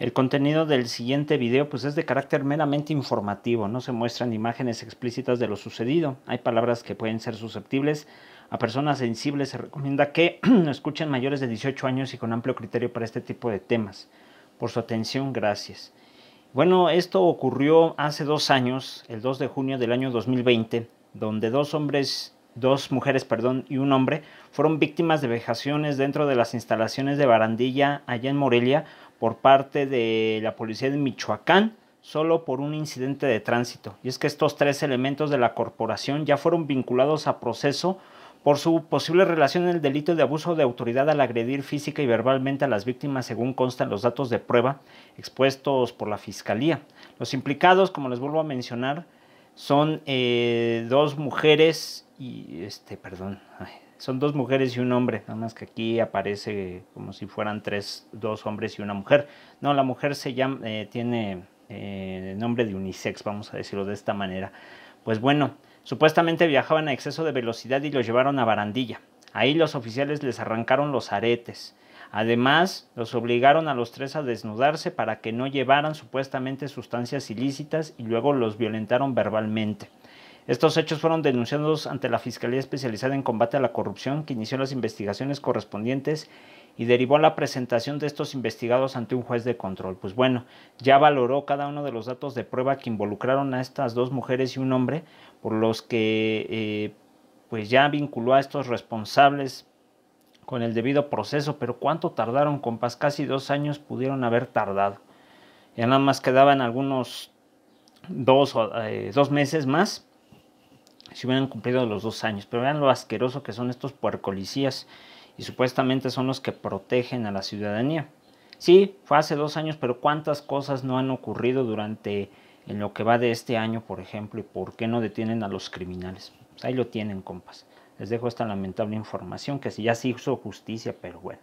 El contenido del siguiente video pues es de carácter meramente informativo, no se muestran imágenes explícitas de lo sucedido, hay palabras que pueden ser susceptibles a personas sensibles, se recomienda que escuchen mayores de 18 años y con amplio criterio para este tipo de temas. Por su atención, gracias. Bueno, esto ocurrió hace dos años, el 2 de junio del año 2020, donde dos hombres dos mujeres, perdón, y un hombre fueron víctimas de vejaciones dentro de las instalaciones de Barandilla, allá en Morelia, por parte de la policía de Michoacán solo por un incidente de tránsito. Y es que estos tres elementos de la corporación ya fueron vinculados a proceso por su posible relación en el delito de abuso de autoridad al agredir física y verbalmente a las víctimas, según constan los datos de prueba expuestos por la Fiscalía. Los implicados, como les vuelvo a mencionar, son eh, dos mujeres y este, perdón, son dos mujeres y un hombre, nada más que aquí aparece como si fueran tres, dos hombres y una mujer. No, la mujer se llama, eh, tiene eh, nombre de unisex, vamos a decirlo de esta manera. Pues bueno, supuestamente viajaban a exceso de velocidad y lo llevaron a Barandilla. Ahí los oficiales les arrancaron los aretes. Además, los obligaron a los tres a desnudarse para que no llevaran supuestamente sustancias ilícitas y luego los violentaron verbalmente. Estos hechos fueron denunciados ante la Fiscalía Especializada en Combate a la Corrupción, que inició las investigaciones correspondientes y derivó la presentación de estos investigados ante un juez de control. Pues bueno, ya valoró cada uno de los datos de prueba que involucraron a estas dos mujeres y un hombre, por los que eh, pues ya vinculó a estos responsables con el debido proceso, pero ¿cuánto tardaron, compas? Casi dos años pudieron haber tardado. Ya nada más quedaban algunos dos, eh, dos meses más si hubieran cumplido los dos años. Pero vean lo asqueroso que son estos puercolicías y supuestamente son los que protegen a la ciudadanía. Sí, fue hace dos años, pero ¿cuántas cosas no han ocurrido durante en lo que va de este año, por ejemplo? ¿Y por qué no detienen a los criminales? Pues ahí lo tienen, compas. Les dejo esta lamentable información que ya se hizo justicia, pero bueno.